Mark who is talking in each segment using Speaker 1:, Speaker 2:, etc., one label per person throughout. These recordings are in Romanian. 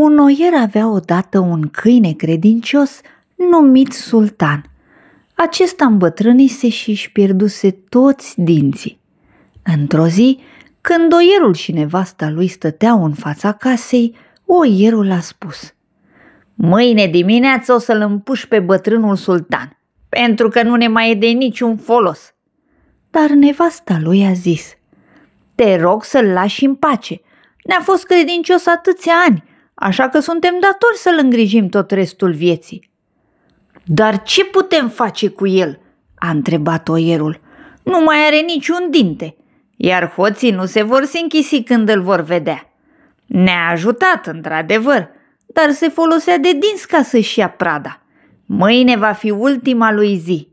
Speaker 1: Un oier avea odată un câine credincios numit Sultan. Acesta îmbătrânise și își pierduse toți dinții. Într-o zi, când oierul și nevasta lui stăteau în fața casei, oierul a spus Mâine dimineață o să-l împuși pe bătrânul sultan, pentru că nu ne mai e de niciun folos. Dar nevasta lui a zis Te rog să-l lași în pace. Ne-a fost credincios atâția ani așa că suntem datori să-l îngrijim tot restul vieții. Dar ce putem face cu el? a întrebat oierul. Nu mai are niciun dinte, iar hoții nu se vor sinchisi când îl vor vedea. Ne-a ajutat, într-adevăr, dar se folosea de dinți ca să-și ia prada. Mâine va fi ultima lui zi.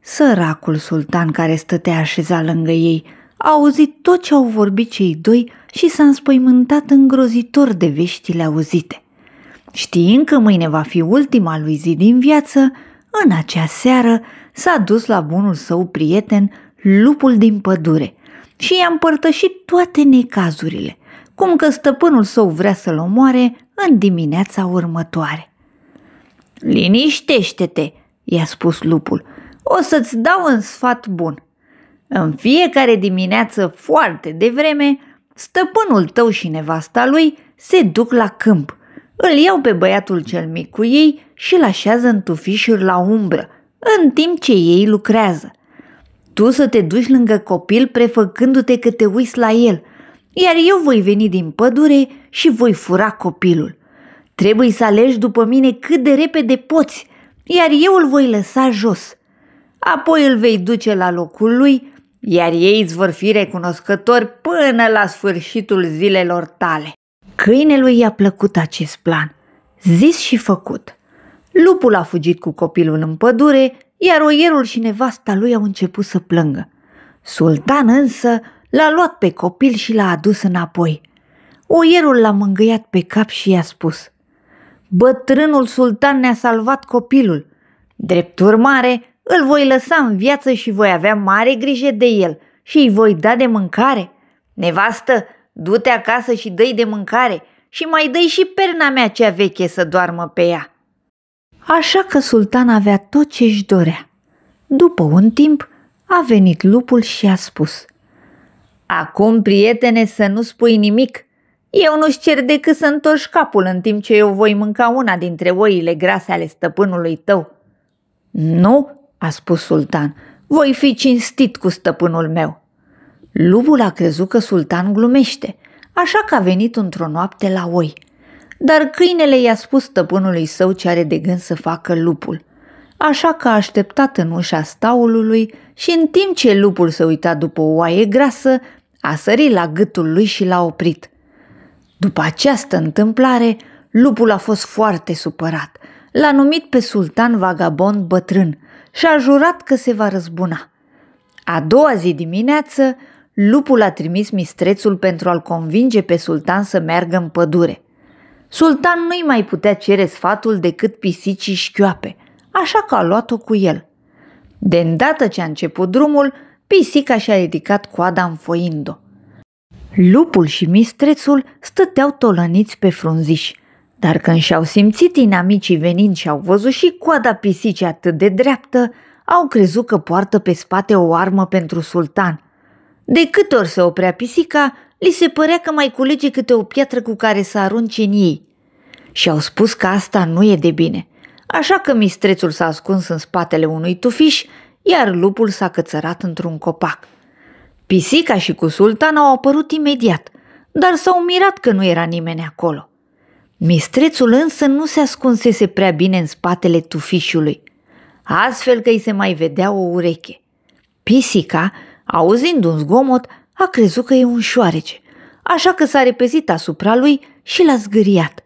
Speaker 1: Săracul sultan care stătea așezat lângă ei a auzit tot ce au vorbit cei doi și s-a înspăimântat îngrozitor de veștile auzite. Știind că mâine va fi ultima lui zi din viață, în acea seară s-a dus la bunul său prieten, lupul din pădure, și i-a împărtășit toate necazurile, cum că stăpânul său vrea să-l omoare în dimineața următoare. Liniștește-te, i-a spus lupul, o să-ți dau un sfat bun – în fiecare dimineață foarte devreme, stăpânul tău și nevasta lui se duc la câmp. Îl iau pe băiatul cel mic cu ei și îl așează în tufișuri la umbră, în timp ce ei lucrează. Tu să te duci lângă copil prefăcându-te că te uiți la el, iar eu voi veni din pădure și voi fura copilul. Trebuie să alegi după mine cât de repede poți, iar eu îl voi lăsa jos. Apoi îl vei duce la locul lui iar ei îți vor fi recunoscători până la sfârșitul zilelor tale. Câinelui i-a plăcut acest plan. Zis și făcut. Lupul a fugit cu copilul în pădure, iar oierul și nevasta lui au început să plângă. Sultan însă l-a luat pe copil și l-a adus înapoi. Oierul l-a mângâiat pe cap și i-a spus – Bătrânul sultan ne-a salvat copilul. Drept urmare, îl voi lăsa în viață și voi avea mare grijă de el și îi voi da de mâncare. Nevastă, du-te acasă și dă de mâncare și mai dă și perna mea cea veche să doarmă pe ea. Așa că sultan avea tot ce își dorea. După un timp, a venit lupul și a spus Acum, prietene, să nu spui nimic. Eu nu-și cer decât să întorci capul în timp ce eu voi mânca una dintre oile grase ale stăpânului tău. Nu, a spus sultan, voi fi cinstit cu stăpânul meu. Lupul a crezut că sultan glumește, așa că a venit într-o noapte la oi. Dar câinele i-a spus stăpânului său ce are de gând să facă lupul. Așa că a așteptat în ușa staulului și în timp ce lupul se uita după o oaie grasă, a sărit la gâtul lui și l-a oprit. După această întâmplare, lupul a fost foarte supărat. L-a numit pe sultan vagabond bătrân – și a jurat că se va răzbuna. A doua zi dimineață, lupul a trimis mistrețul pentru a-l convinge pe sultan să meargă în pădure. Sultan nu-i mai putea cere sfatul decât pisicii șchioape, așa că a luat-o cu el. De îndată ce a început drumul, pisica și-a ridicat coada înfoind-o. Lupul și mistrețul stăteau tolăniți pe frunziș. Dar când și-au simțit inamicii venind și au văzut și coada pisicii atât de dreaptă, au crezut că poartă pe spate o armă pentru sultan. De câte ori se oprea pisica, li se părea că mai culege câte o piatră cu care să arunce în ei. Și au spus că asta nu e de bine. Așa că mistrețul s-a ascuns în spatele unui tufiș, iar lupul s-a cățărat într-un copac. Pisica și cu sultan au apărut imediat, dar s-au mirat că nu era nimeni acolo. Mistrețul însă nu se ascunsese prea bine în spatele tufișului, astfel că îi se mai vedea o ureche. Pisica, auzind un zgomot, a crezut că e un șoarece, așa că s-a repezit asupra lui și l-a zgâriat.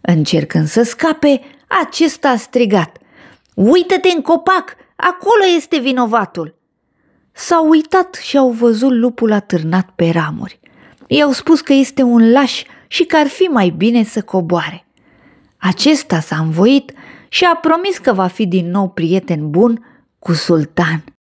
Speaker 1: Încercând să scape, acesta a strigat. Uită-te în copac, acolo este vinovatul! S-au uitat și au văzut lupul atârnat pe ramuri. I-au spus că este un laș și că ar fi mai bine să coboare. Acesta s-a învoit și a promis că va fi din nou prieten bun cu sultan.